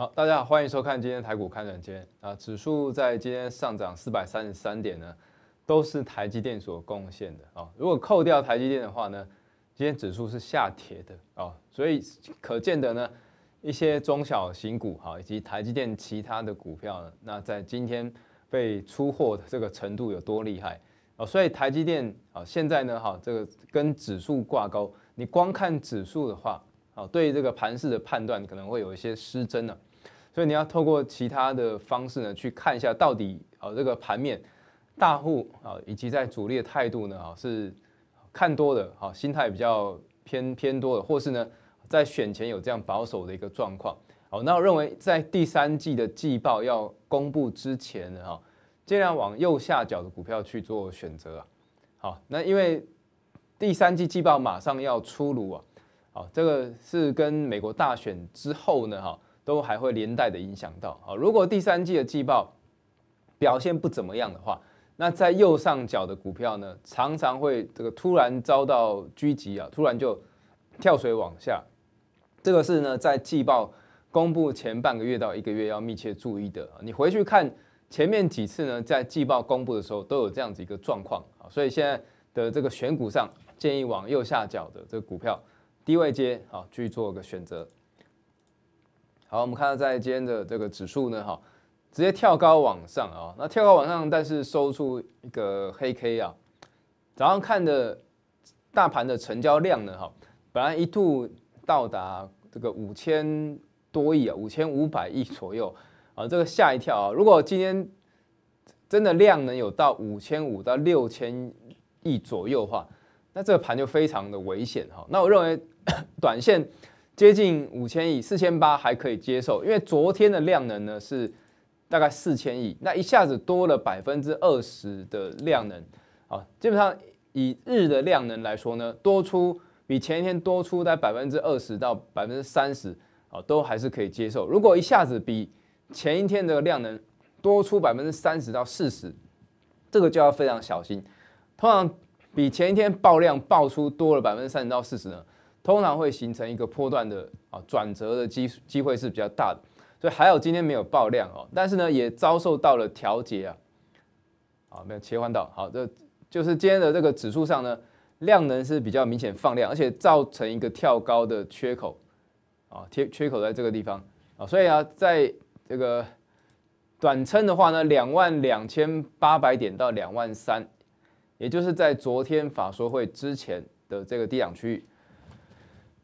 好，大家好，欢迎收看今天台股看人间啊，指数在今天上涨四百三十三点呢，都是台积电所贡献的啊。如果扣掉台积电的话呢，今天指数是下跌的啊，所以可见的呢，一些中小型股哈以及台积电其他的股票呢，那在今天被出货的这个程度有多厉害啊，所以台积电啊现在呢哈这个跟指数挂钩，你光看指数的话啊，对这个盘势的判断可能会有一些失真了。所以你要透过其他的方式呢，去看一下到底啊这个盘面，大户啊以及在主力的态度呢啊是看多的哈，心态比较偏偏多的，或是呢在选前有这样保守的一个状况。好，那我认为在第三季的季报要公布之前呢，哈，尽量往右下角的股票去做选择。啊。好，那因为第三季季报马上要出炉啊，好，这个是跟美国大选之后呢，哈。都还会连带的影响到啊，如果第三季的季报表现不怎么样的话，那在右上角的股票呢，常常会这个突然遭到狙击啊，突然就跳水往下。这个是呢在季报公布前半个月到一个月要密切注意的啊。你回去看前面几次呢，在季报公布的时候都有这样子一个状况啊，所以现在的这个选股上建议往右下角的这个股票低位接啊去做个选择。好，我们看到在今天的这个指数呢，哈，直接跳高往上啊，那跳高往上，但是收出一个黑 K 啊。早上看的大盘的成交量呢，哈，本来一度到达这个五千多亿啊，五千五百亿左右啊，这个吓一跳啊。如果今天真的量能有到五千五到六千亿左右的话，那这个盘就非常的危险哈。那我认为 短线。接近五千亿，四千八还可以接受，因为昨天的量能呢是大概四千亿，那一下子多了百分之二十的量能，啊，基本上以日的量能来说呢，多出比前一天多出在百分之二十到百分之三十，啊，都还是可以接受。如果一下子比前一天的量能多出百分之三十到四十，这个就要非常小心。通常比前一天爆量爆出多了百分之三十到四十呢。通常会形成一个波段的啊转折的机机会是比较大的，所以还有今天没有爆量哦，但是呢也遭受到了调节啊，啊没有切换到好，这就是今天的这个指数上呢量能是比较明显放量，而且造成一个跳高的缺口啊贴缺口在这个地方啊，所以啊在这个短撑的话呢两万两千八百点到两万三，也就是在昨天法说会之前的这个低档区域。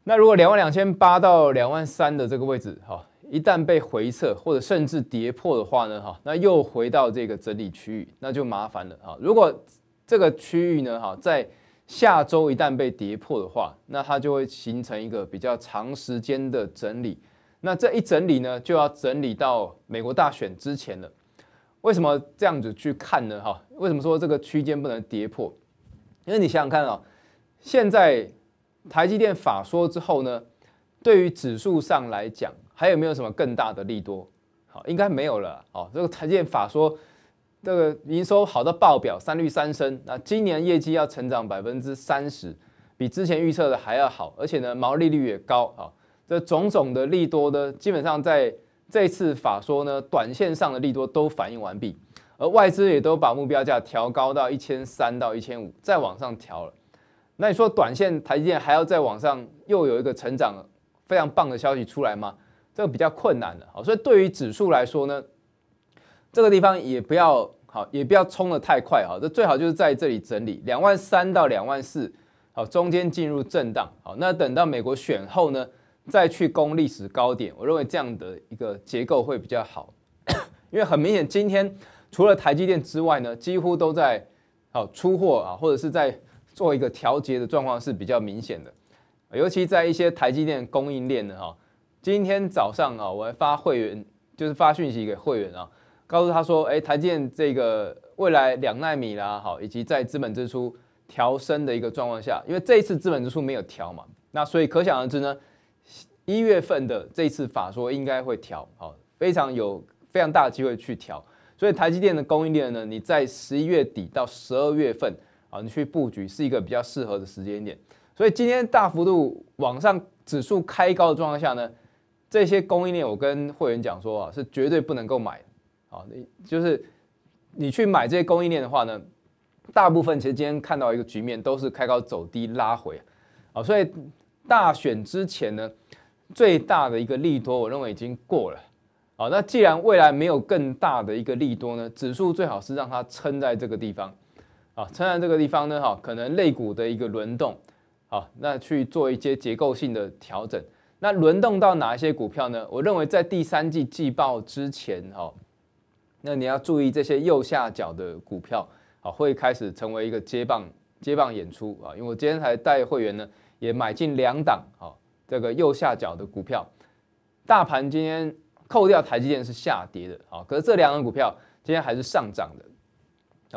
那如果两万两千八到两万三的这个位置，哈，一旦被回撤或者甚至跌破的话呢，哈，那又回到这个整理区域，那就麻烦了，哈。如果这个区域呢，哈，在下周一旦被跌破的话，那它就会形成一个比较长时间的整理。那这一整理呢，就要整理到美国大选之前了。为什么这样子去看呢，哈？为什么说这个区间不能跌破？因为你想想看啊，现在。台积电法说之后呢，对于指数上来讲，还有没有什么更大的利多？好，应该没有了。哦，这个台积电法说，这个营收好到爆表，三率三升，那今年业绩要成长百分之三十，比之前预测的还要好，而且呢，毛利率也高。哦，这种种的利多呢，基本上在这次法说呢，短线上的利多都反映完毕，而外资也都把目标价调高到一千三到一千五，再往上调了。那你说短线台积电还要再往上，又有一个成长非常棒的消息出来吗？这个比较困难的好，所以对于指数来说呢，这个地方也不要好，也不要冲得太快好，这最好就是在这里整理两万三到两万四，好，中间进入震荡，好，那等到美国选后呢，再去攻历史高点，我认为这样的一个结构会比较好，因为很明显今天除了台积电之外呢，几乎都在好出货啊，或者是在。做一个调节的状况是比较明显的，尤其在一些台积电供应链的哈，今天早上啊，我还发会员就是发讯息给会员啊，告诉他说，哎，台积电这个未来两纳米啦，好，以及在资本支出调升的一个状况下，因为这一次资本支出没有调嘛，那所以可想而知呢，一月份的这次法说应该会调，好，非常有非常大的机会去调，所以台积电的供应链呢，你在十一月底到十二月份。啊，你去布局是一个比较适合的时间点。所以今天大幅度往上指数开高的状况下呢，这些供应链我跟会员讲说啊，是绝对不能够买。啊，你就是你去买这些供应链的话呢，大部分其实今天看到一个局面都是开高走低拉回。啊，所以大选之前呢，最大的一个利多我认为已经过了。啊，那既然未来没有更大的一个利多呢，指数最好是让它撑在这个地方。啊，撑在这个地方呢，哈，可能肋股的一个轮动，好，那去做一些结构性的调整。那轮动到哪一些股票呢？我认为在第三季季报之前，哈，那你要注意这些右下角的股票，啊，会开始成为一个接棒接棒演出啊。因为我今天还带会员呢，也买进两档，好，这个右下角的股票。大盘今天扣掉台积电是下跌的，好，可是这两档股票今天还是上涨的，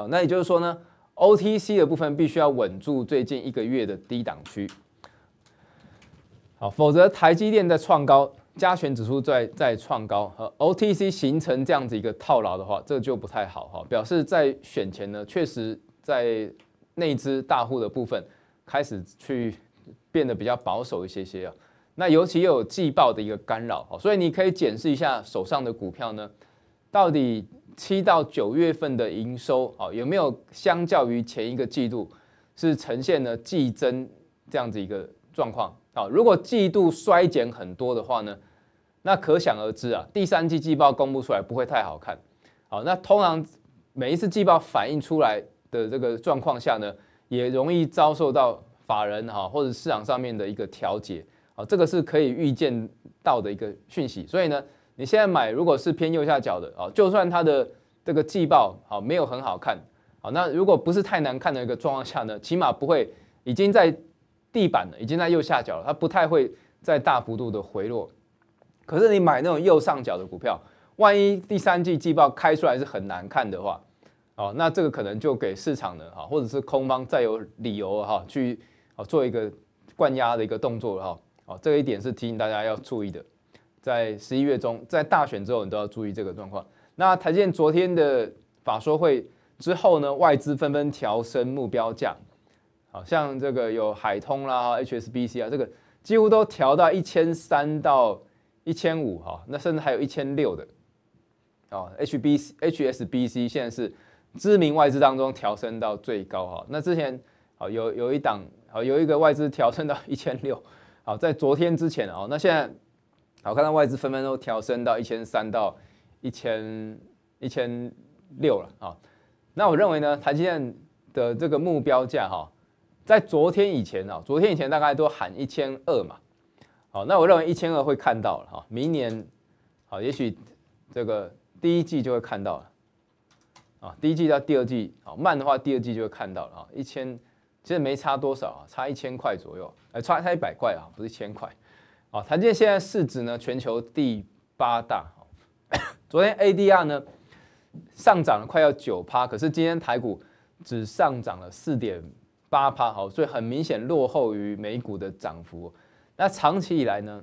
好，那也就是说呢？O T C 的部分必须要稳住最近一个月的低档区，好，否则台积电在创高，加权指数在在创高和 O T C 形成这样子一个套牢的话，这就不太好哈，表示在选前呢，确实在内资大户的部分开始去变得比较保守一些些啊，那尤其有季报的一个干扰，所以你可以检视一下手上的股票呢，到底。七到九月份的营收啊，有没有相较于前一个季度是呈现了季增这样子一个状况？啊？如果季度衰减很多的话呢，那可想而知啊，第三季季报公布出来不会太好看。好，那通常每一次季报反映出来的这个状况下呢，也容易遭受到法人哈或者市场上面的一个调节。好，这个是可以预见到的一个讯息，所以呢。你现在买，如果是偏右下角的啊，就算它的这个季报好没有很好看好，那如果不是太难看的一个状况下呢，起码不会已经在地板了，已经在右下角了，它不太会再大幅度的回落。可是你买那种右上角的股票，万一第三季季报开出来是很难看的话，哦，那这个可能就给市场呢，哈，或者是空方再有理由哈，去啊做一个灌压的一个动作了哈，哦，这一点是提醒大家要注意的。在十一月中，在大选之后，你都要注意这个状况。那台建昨天的法说会之后呢，外资纷纷调升目标价，好像这个有海通啦、HSBC 啊，这个几乎都调到一千三到一千五哈，那甚至还有一千六的。哦，HBC、HSBC 现在是知名外资当中调升到最高哈。那之前好有有一档好有一个外资调升到一千六，好在昨天之前哦，那现在。好，看到外资纷纷都调升到一千三到一千一千六了啊。那我认为呢，台积电的这个目标价哈，在昨天以前啊，昨天以前大概都喊一千二嘛。好，那我认为一千二会看到了哈。明年好，也许这个第一季就会看到了啊。第一季到第二季，好慢的话，第二季就会看到了啊。一千其实没差多少啊，差一千块左右，哎，差差一百块啊，不是一千块。哦，台积电现在市值呢，全球第八大。哦，昨天 ADR 呢上涨了快要九趴，可是今天台股只上涨了四点八趴，好，所以很明显落后于美股的涨幅。那长期以来呢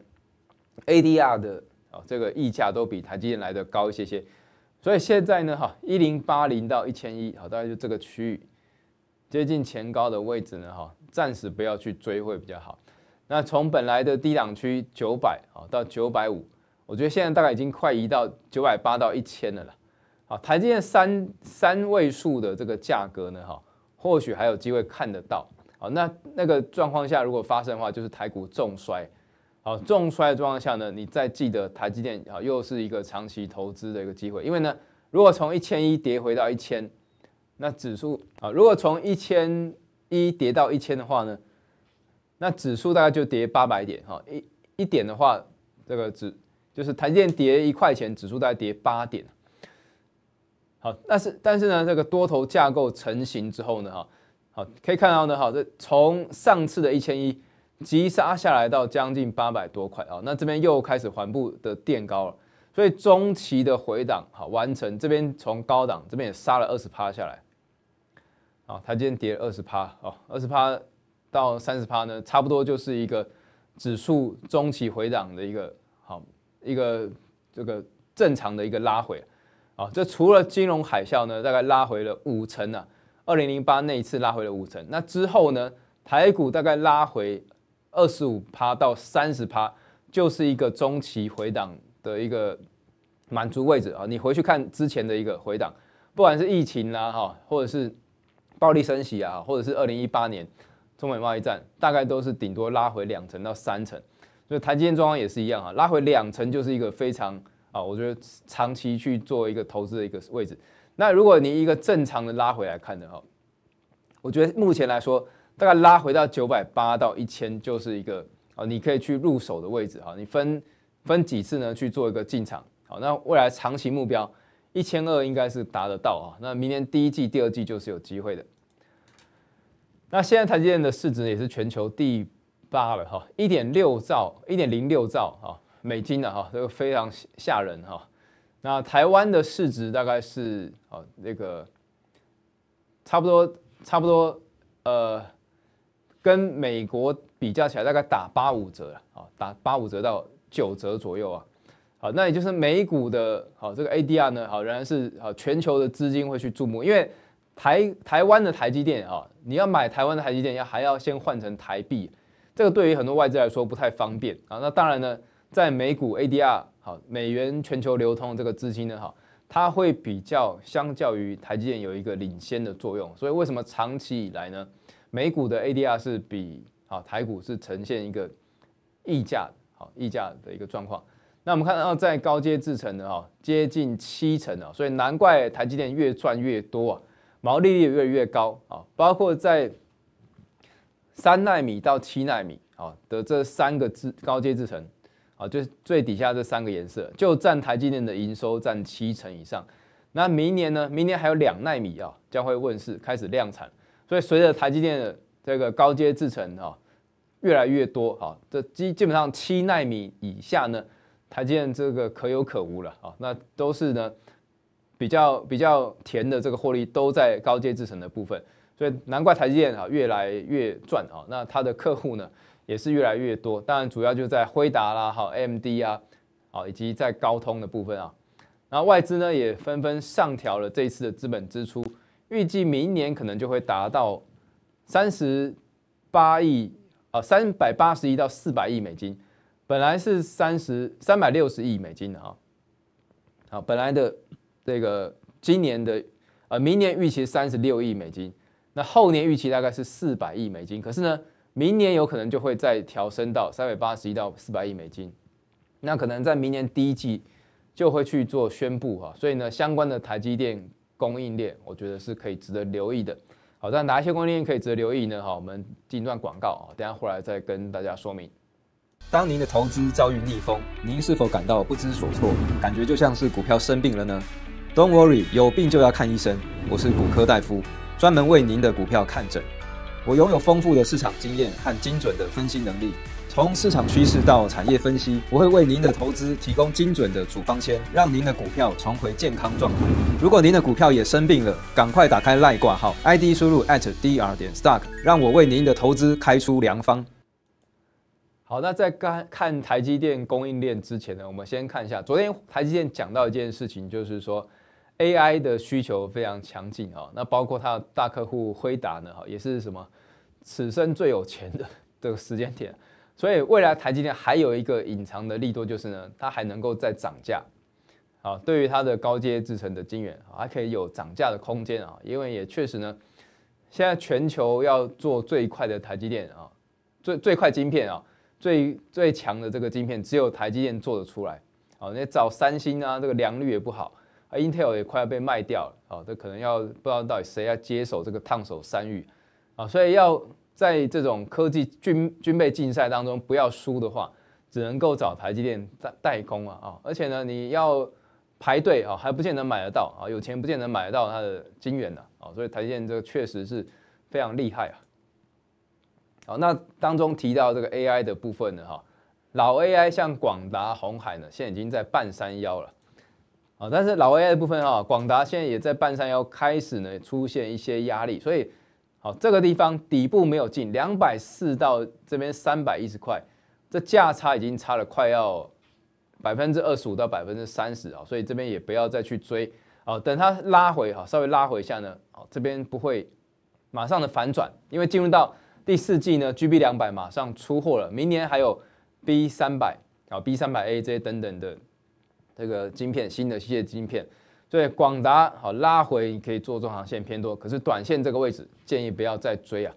，ADR 的哦这个溢价都比台积电来的高一些些。所以现在呢，哈一零八零到一千一，好，大概就这个区域接近前高的位置呢，哈，暂时不要去追会比较好。那从本来的低档区九百啊到九百五，我觉得现在大概已经快移到九百八到一千了啦。好，台积电三三位数的这个价格呢，哈，或许还有机会看得到。好，那那个状况下如果发生的话，就是台股重衰。好，重衰的状况下呢，你再记得台积电啊又是一个长期投资的一个机会，因为呢，如果从一千一跌回到一千，那指数啊，如果从一千一跌到一千的话呢？那指数大概就跌八百点哈，一一点的话，这个指就是台积电跌一块钱，指数大概跌八点。好，但是但是呢，这个多头架构成型之后呢，哈，好可以看到呢，哈，这从上次的一千一急杀下来到将近八百多块啊，那这边又开始缓步的垫高了，所以中期的回档哈完成，这边从高档这边也杀了二十趴下来，啊，台积电跌二十趴，啊，二十趴。到三十趴呢，差不多就是一个指数中期回档的一个好一个这个正常的一个拉回啊。这除了金融海啸呢，大概拉回了五成啊。二零零八那一次拉回了五成，那之后呢，台股大概拉回二十五趴到三十趴，就是一个中期回档的一个满足位置啊。你回去看之前的一个回档，不管是疫情啦哈，或者是暴力升息啊，或者是二零一八年。中美贸易战大概都是顶多拉回两层到三层，所以台积电状况也是一样啊，拉回两层就是一个非常啊，我觉得长期去做一个投资的一个位置。那如果你一个正常的拉回来看的话，我觉得目前来说大概拉回到九百八到一千就是一个啊，你可以去入手的位置啊。你分分几次呢去做一个进场？好，那未来长期目标一千二应该是达得到啊。那明年第一季、第二季就是有机会的。那现在台积电的市值也是全球第八了哈，一点六兆，一点零六兆啊美金的哈，这个非常吓人哈。那台湾的市值大概是啊那个差不多差不多呃跟美国比较起来，大概打八五折啊，打八五折到九折左右啊。好，那也就是美股的好这个 ADR 呢，好仍然是好全球的资金会去注目，因为。台台湾的台积电啊，你要买台湾的台积电，要还要先换成台币，这个对于很多外资来说不太方便啊。那当然呢，在美股 ADR 好美元全球流通这个资金呢，哈，它会比较相较于台积电有一个领先的作用。所以为什么长期以来呢，美股的 ADR 是比啊台股是呈现一个溢价好溢价的一个状况。那我们看到在高阶制程的啊接近七成啊，所以难怪台积电越赚越多啊。毛利率也越来越高啊，包括在三纳米到七纳米啊的这三个制高阶制程啊，就是最底下这三个颜色就占台积电的营收占七成以上。那明年呢？明年还有两纳米啊将会问世，开始量产。所以随着台积电的这个高阶制程啊越来越多啊，这基基本上七纳米以下呢，台积电这个可有可无了啊。那都是呢。比较比较甜的这个获利都在高阶制程的部分，所以难怪台积电啊越来越赚啊，那它的客户呢也是越来越多，当然主要就在辉达啦、哈 M D 啊，好以及在高通的部分啊，然后外资呢也纷纷上调了这次的资本支出，预计明年可能就会达到三十八亿啊三百八十亿到四百亿美金，本来是三十三百六十亿美金的啊，好本来的。这个今年的，呃，明年预期三十六亿美金，那后年预期大概是四百亿美金，可是呢，明年有可能就会再调升到三百八十亿到四百亿美金，那可能在明年第一季就会去做宣布哈，所以呢，相关的台积电供应链，我觉得是可以值得留意的。好，但哪一些供应链可以值得留意呢？哈，我们进一段广告啊，等下回来再跟大家说明。当您的投资遭遇逆风，您是否感到不知所措，感觉就像是股票生病了呢？Don't worry，有病就要看医生。我是骨科大夫，专门为您的股票看诊。我拥有丰富的市场经验和精准的分析能力，从市场趋势到产业分析，我会为您的投资提供精准的处方签，让您的股票重回健康状态。如果您的股票也生病了，赶快打开赖挂号，ID 输入 at dr 点 stock，让我为您的投资开出良方。好，那在看台积电供应链之前呢，我们先看一下昨天台积电讲到一件事情，就是说。AI 的需求非常强劲啊，那包括它的大客户辉达呢，哈，也是什么此生最有钱的这 个时间点，所以未来台积电还有一个隐藏的利多就是呢，它还能够再涨价，啊，对于它的高阶制程的晶圆还可以有涨价的空间啊，因为也确实呢，现在全球要做最快的台积电啊，最最快晶片啊，最最强的这个晶片只有台积电做得出来，啊，你找三星啊，这个良率也不好。啊，Intel 也快要被卖掉了哦，这可能要不知道到底谁要接手这个烫手山芋啊，所以要在这种科技军军备竞赛当中不要输的话，只能够找台积电代代工啊，啊，而且呢，你要排队啊，还不见得买得到啊，有钱不见得买得到它的晶圆呢。啊，所以台积电这个确实是非常厉害啊。好，那当中提到这个 AI 的部分呢，哈，老 AI 像广达、红海呢，现在已经在半山腰了。啊，但是老 AI 的部分啊，广达现在也在半山腰开始呢出现一些压力，所以好这个地方底部没有进两百四到这边三百一十块，这价差已经差了快要百分之二十五到百分之三十啊，所以这边也不要再去追哦，等它拉回哈，稍微拉回一下呢，哦这边不会马上的反转，因为进入到第四季呢，GB 两百马上出货了，明年还有 B 三百啊，B 三百 A 这些等等的。这个晶片新的系列晶片，所以广达好拉回可以做中长线偏多，可是短线这个位置建议不要再追啊。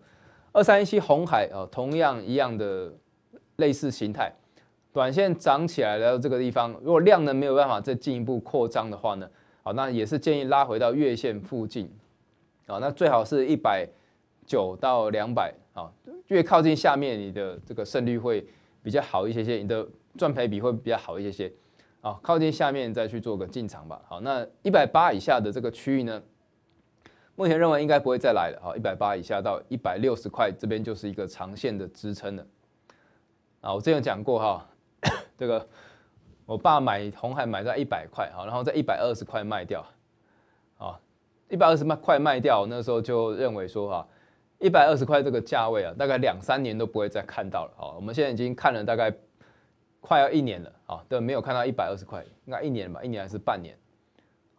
二三一七红海啊，同样一样的类似形态，短线涨起来了这个地方，如果量能没有办法再进一步扩张的话呢，好那也是建议拉回到月线附近啊，那最好是一百九到两百啊，越靠近下面你的这个胜率会比较好一些些，你的赚赔比会比较好一些些。好，靠近下面再去做个进场吧。好，那一百八以下的这个区域呢，目前认为应该不会再来了。好，一百八以下到一百六十块这边就是一个长线的支撑了。啊，我之前讲过哈，这个我爸买红海买在一百块，好，然后在一百二十块卖掉。啊，一百二十块卖掉，那时候就认为说哈，一百二十块这个价位啊，大概两三年都不会再看到了。好，我们现在已经看了大概。快要一年了，啊，都没有看到一百二十块，应该一年吧，一年还是半年，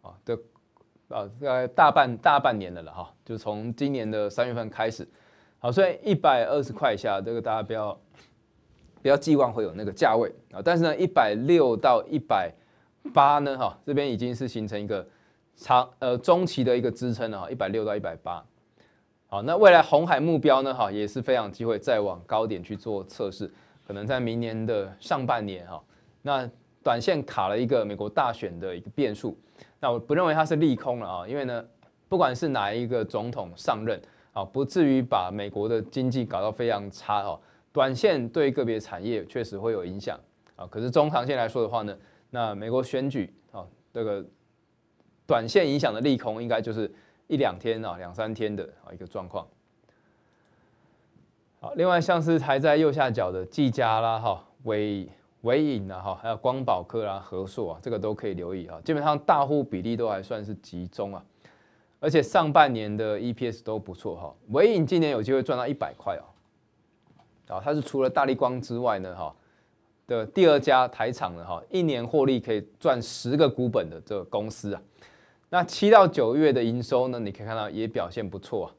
啊，对，啊，大概大半大半年的了哈，就从今年的三月份开始，好，所以一百二十块下，这个大家不要不要寄望会有那个价位啊，但是呢，一百六到一百八呢，哈，这边已经是形成一个长呃中期的一个支撑了哈，一百六到一百八，好，那未来红海目标呢，哈，也是非常机会再往高点去做测试。可能在明年的上半年哈，那短线卡了一个美国大选的一个变数，那我不认为它是利空了啊，因为呢，不管是哪一个总统上任啊，不至于把美国的经济搞到非常差哦。短线对个别产业确实会有影响啊，可是中长线来说的话呢，那美国选举啊，这个短线影响的利空应该就是一两天啊，两三天的啊一个状况。好，另外像是台在右下角的技嘉啦，哈，伟伟影啦，哈，还有光宝科啦、和硕啊，这个都可以留意啊。基本上大户比例都还算是集中啊，而且上半年的 EPS 都不错哈。伟影今年有机会赚到一百块哦。啊，它是除了大力光之外呢，哈的第二家台厂了哈，一年获利可以赚十个股本的这公司啊。那七到九月的营收呢，你可以看到也表现不错啊。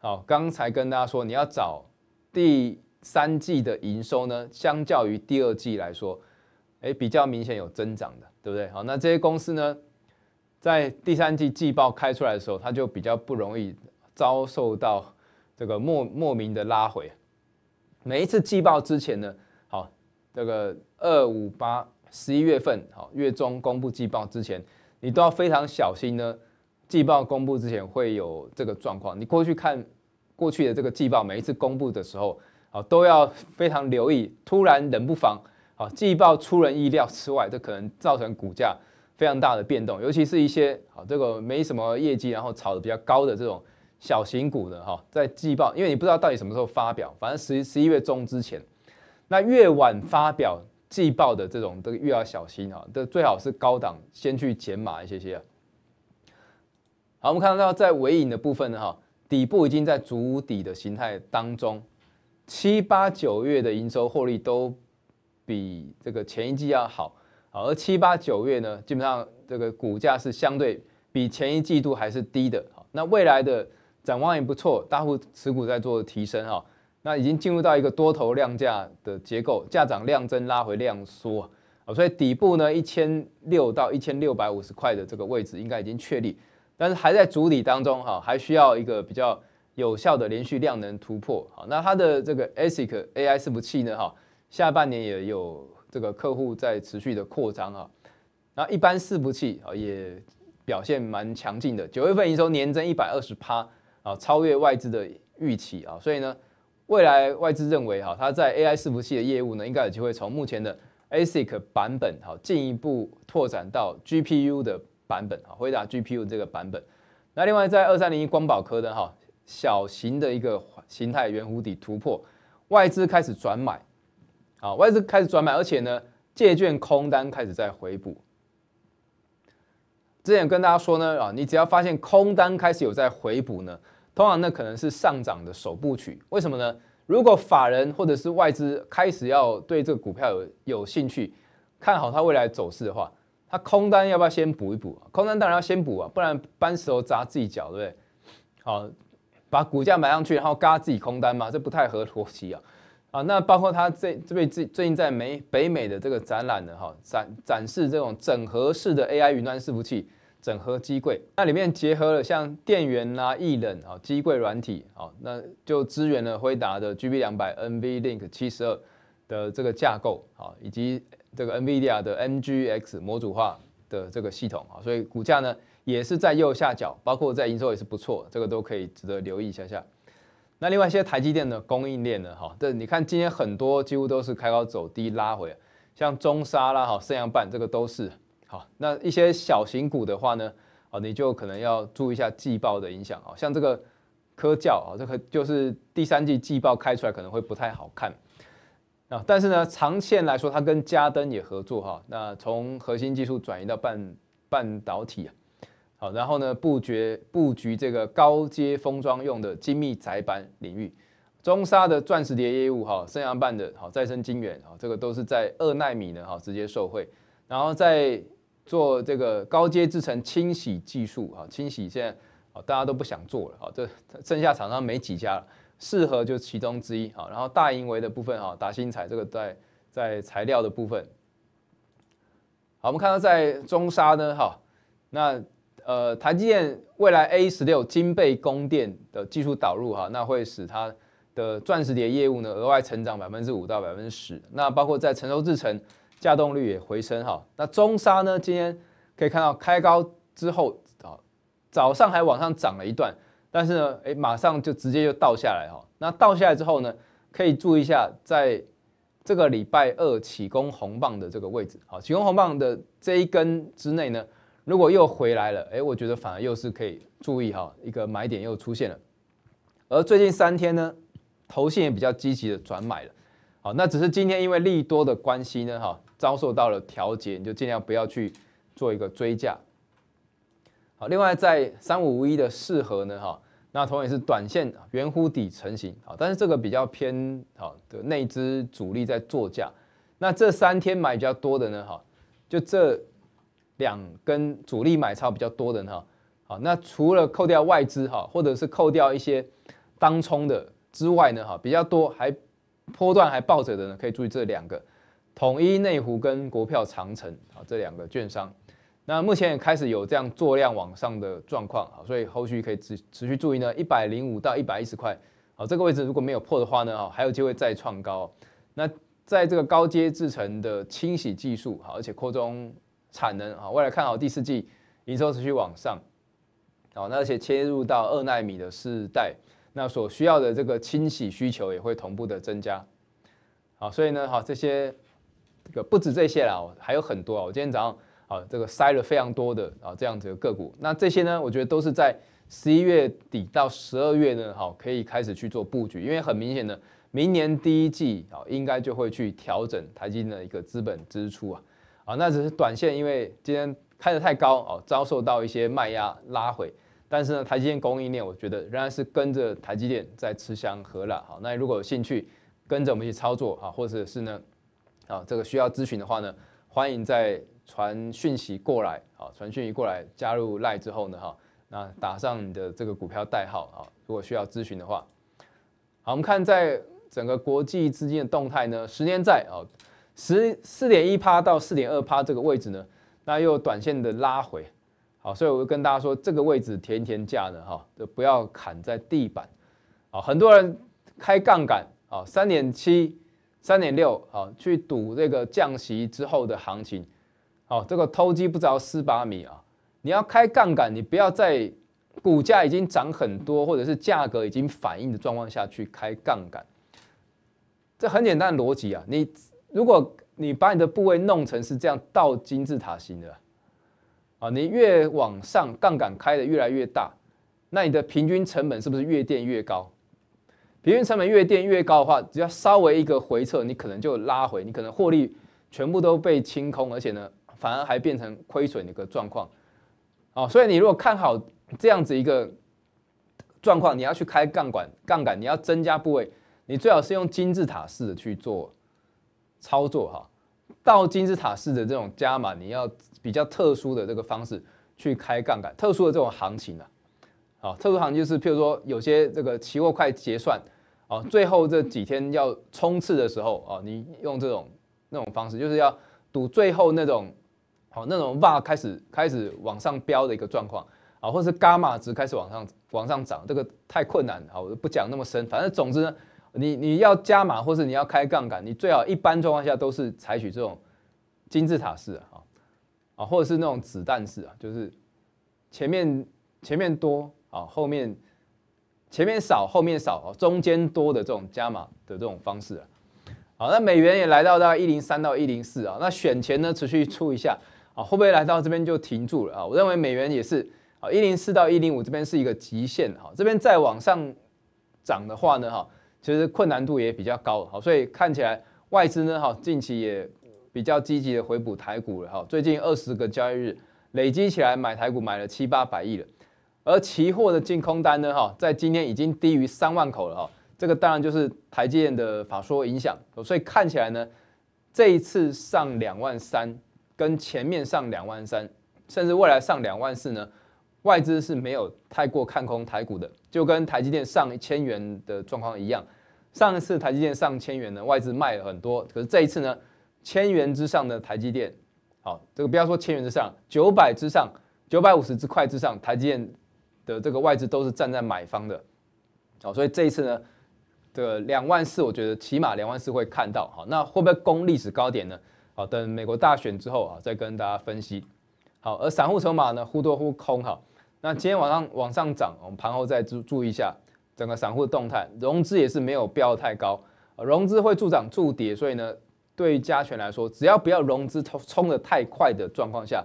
好，刚才跟大家说你要找。第三季的营收呢，相较于第二季来说，哎，比较明显有增长的，对不对？好，那这些公司呢，在第三季季报开出来的时候，它就比较不容易遭受到这个莫莫名的拉回。每一次季报之前呢，好，这个二五八十一月份，好，月中公布季报之前，你都要非常小心呢。季报公布之前会有这个状况，你过去看。过去的这个季报每一次公布的时候，啊，都要非常留意。突然冷不防，啊，季报出人意料之外，这可能造成股价非常大的变动。尤其是一些啊，这个没什么业绩，然后炒的比较高的这种小型股的哈，在季报，因为你不知道到底什么时候发表，反正十十一月中之前，那越晚发表季报的这种，都越要小心啊。这最好是高档先去减码一些些。好，我们看到在尾影的部分哈。底部已经在筑底的形态当中，七八九月的营收获利都比这个前一季要好，而七八九月呢，基本上这个股价是相对比前一季度还是低的，那未来的展望也不错，大户持股在做提升哈，那已经进入到一个多头量价的结构，价涨量增拉回量缩，好所以底部呢一千六到一千六百五十块的这个位置应该已经确立。但是还在主理当中哈，还需要一个比较有效的连续量能突破。好，那它的这个 ASIC AI 伺服器呢哈，下半年也有这个客户在持续的扩张哈。那一般伺服器啊也表现蛮强劲的，九月份营收年增一百二十趴啊，超越外资的预期啊。所以呢，未来外资认为哈，它在 AI 伺服器的业务呢，应该有机会从目前的 ASIC 版本哈，进一步拓展到 GPU 的。版本啊，回答 GPU 这个版本。那另外，在二三零一光宝科的哈，小型的一个形态圆弧底突破，外资开始转买，啊，外资开始转买，而且呢，借券空单开始在回补。之前跟大家说呢，啊，你只要发现空单开始有在回补呢，通常那可能是上涨的首部曲。为什么呢？如果法人或者是外资开始要对这个股票有有兴趣，看好它未来走势的话。它空单要不要先补一补？空单当然要先补啊，不然搬石头砸自己脚，对不对？好，把股价买上去，然后嘎自己空单嘛，这不太合逻辑啊。啊，那包括它这这边最最近在美北美的这个展览的哈，展展示这种整合式的 AI 云端伺服器整合机柜，那里面结合了像电源啦、液冷啊、机柜软体啊，那就支援了辉达的 GB 两百 NV Link 七十二的这个架构啊，以及。这个 NVIDIA 的 MGX 模组化的这个系统啊，所以股价呢也是在右下角，包括在营收也是不错，这个都可以值得留意一下下。那另外一些台积电的供应链呢，哈，对，你看今天很多几乎都是开高走低拉回，像中沙啦，哈，盛阳半这个都是好。那一些小型股的话呢，啊，你就可能要注意一下季报的影响啊，像这个科教啊，这个就是第三季季报开出来可能会不太好看。啊，但是呢，长线来说，它跟加登也合作哈。那从核心技术转移到半半导体啊，好，然后呢，布局布局这个高阶封装用的精密载板领域，中沙的钻石碟业务哈，盛阳半的，好再生晶圆啊，这个都是在二纳米的哈直接受惠，然后在做这个高阶制程清洗技术啊，清洗现在啊大家都不想做了啊，这剩下厂商没几家了。适合就其中之一啊，然后大盈为的部分啊，打新材这个在在材料的部分，好，我们看到在中沙呢哈，那呃台积电未来 A 十六金背供电的技术导入哈，那会使它的钻石碟业务呢额外成长百分之五到百分之十，那包括在成熟制程架动率也回升哈，那中沙呢今天可以看到开高之后啊，早上还往上涨了一段。但是呢，哎，马上就直接就倒下来哈。那倒下来之后呢，可以注意一下，在这个礼拜二启功红棒的这个位置，好，启功红棒的这一根之内呢，如果又回来了，哎，我觉得反而又是可以注意哈，一个买点又出现了。而最近三天呢，头线也比较积极的转买了，好，那只是今天因为利多的关系呢，哈，遭受到了调节，你就尽量不要去做一个追价，好，另外在三五五一的四合呢，哈，那同样也是短线圆弧底成型，好，但是这个比较偏好的内资主力在做价，那这三天买比较多的呢，哈，就这两根主力买超比较多的哈，好，那除了扣掉外资哈，或者是扣掉一些当冲的之外呢，哈，比较多还波段还抱着的呢，可以注意这两个，统一内湖跟国票长城，好，这两个券商。那目前也开始有这样做量往上的状况啊，所以后续可以持持续注意呢，一百零五到一百一十块，好这个位置如果没有破的话呢，哈还有机会再创高。那在这个高阶制成的清洗技术，好而且扩充产能啊，为来看好第四季营收持续往上，好，那而且切入到二纳米的世代，那所需要的这个清洗需求也会同步的增加，好，所以呢，好，这些个不止这些了，还有很多啊，我今天早上。好，这个塞了非常多的啊这样子的个股，那这些呢，我觉得都是在十一月底到十二月呢，好，可以开始去做布局，因为很明显的，明年第一季啊，应该就会去调整台积电的一个资本支出啊，啊，那只是短线，因为今天开的太高哦，遭受到一些卖压拉回，但是呢，台积电供应链我觉得仍然是跟着台积电在吃香喝辣，好，那如果有兴趣跟着我们去操作啊，或者是呢，啊，这个需要咨询的话呢，欢迎在。传讯息过来，啊，传讯息过来，加入 Line 之后呢，哈，那打上你的这个股票代号，啊，如果需要咨询的话，好，我们看在整个国际资金的动态呢，十年债啊，十四点一趴到四点二趴这个位置呢，那又短线的拉回，好，所以我就跟大家说，这个位置填填价呢，哈，就不要砍在地板，啊，很多人开杠杆啊，三点七、三点六啊，去赌这个降息之后的行情。哦，这个偷鸡不着蚀把米啊！你要开杠杆，你不要在股价已经涨很多，或者是价格已经反应的状况下去开杠杆。这很简单的逻辑啊！你如果你把你的部位弄成是这样倒金字塔型的啊，你越往上杠杆开的越来越大，那你的平均成本是不是越垫越高？平均成本越垫越高的话，只要稍微一个回撤，你可能就拉回，你可能获利全部都被清空，而且呢。反而还变成亏损的一个状况，哦，所以你如果看好这样子一个状况，你要去开杠杆，杠杆你要增加部位，你最好是用金字塔式的去做操作哈。到金字塔式的这种加码，你要比较特殊的这个方式去开杠杆，特殊的这种行情啊，啊，特殊行情就是譬如说有些这个期货快结算，啊，最后这几天要冲刺的时候啊，你用这种那种方式，就是要赌最后那种。好，那种 v a r 开始开始往上飙的一个状况，啊，或是伽马值开始往上往上涨，这个太困难了，我就不讲那么深。反正总之，呢，你你要加码或是你要开杠杆，你最好一般状况下都是采取这种金字塔式啊，啊，或者是那种子弹式啊，就是前面前面多啊，后面前面少，后面少啊，中间多的这种加码的这种方式啊。好，那美元也来到大概一零三到一零四啊，那选前呢持续出一下。会不会来到这边就停住了啊？我认为美元也是啊，一零四到一零五这边是一个极限哈，这边再往上涨的话呢哈，其实困难度也比较高好，所以看起来外资呢哈近期也比较积极的回补台股了哈，最近二十个交易日累积起来买台股买了七八百亿了，而期货的净空单呢哈在今天已经低于三万口了哈，这个当然就是台积电的法说影响，所以看起来呢这一次上两万三。跟前面上两万三，甚至未来上两万四呢，外资是没有太过看空台股的，就跟台积电上一千元的状况一样。上一次台积电上千元呢，外资卖了很多，可是这一次呢，千元之上的台积电，好，这个不要说千元之上，九百之上，九百五十只块之上，台积电的这个外资都是站在买方的，好，所以这一次呢，这个两万四，我觉得起码两万四会看到，好，那会不会攻历史高点呢？等美国大选之后啊，再跟大家分析。好，而散户筹码呢，忽多忽空哈。那今天晚上往上涨，我们盘后再注注意一下整个散户的动态。融资也是没有飙太高，融资会助涨助跌，所以呢，对于加权来说，只要不要融资冲冲的太快的状况下，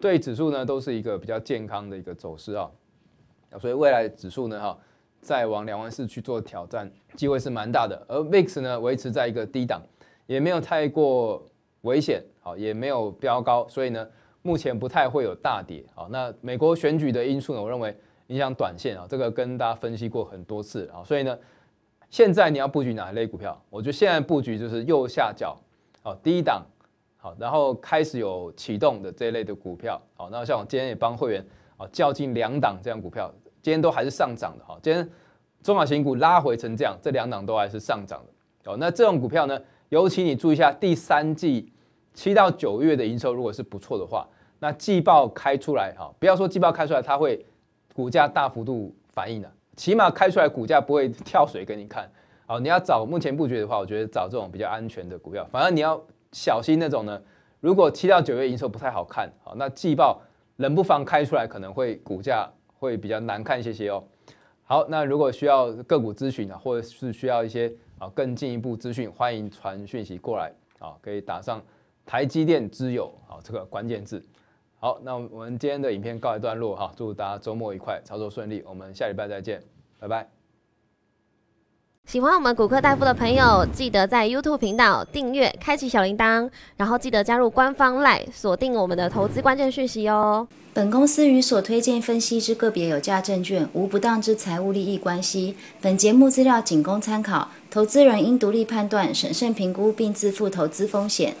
对指数呢都是一个比较健康的一个走势啊。所以未来指数呢哈，再往两万四去做挑战，机会是蛮大的。而 VIX 呢，维持在一个低档。也没有太过危险，好，也没有飙高，所以呢，目前不太会有大跌，好，那美国选举的因素呢，我认为影响短线啊，这个跟大家分析过很多次啊，所以呢，现在你要布局哪一类股票？我觉得现在布局就是右下角，好，一档，好，然后开始有启动的这一类的股票，好，那像我今天也帮会员啊较劲两档这样股票，今天都还是上涨的，好，今天中小型股拉回成这样，这两档都还是上涨的，好，那这种股票呢？尤其你注意一下第三季七到九月的营收，如果是不错的话，那季报开出来哈，不要说季报开出来，它会股价大幅度反应的，起码开出来股价不会跳水给你看。好，你要找目前布局的话，我觉得找这种比较安全的股票，反而你要小心那种呢。如果七到九月营收不太好看，好，那季报冷不防开出来，可能会股价会比较难看一些些哦。好，那如果需要个股咨询啊，或者是需要一些。好，更进一步资讯，欢迎传讯息过来，好，可以打上台积电之友好这个关键字。好，那我们今天的影片告一段落哈，祝大家周末愉快，操作顺利，我们下礼拜再见，拜拜。喜欢我们骨科大夫的朋友，记得在 YouTube 频道订阅、开启小铃铛，然后记得加入官方 l i n e 锁定我们的投资关键讯息哦。本公司与所推荐分析之个别有价证券无不当之财务利益关系。本节目资料仅供参考，投资人应独立判断、审慎评估并自负投资风险。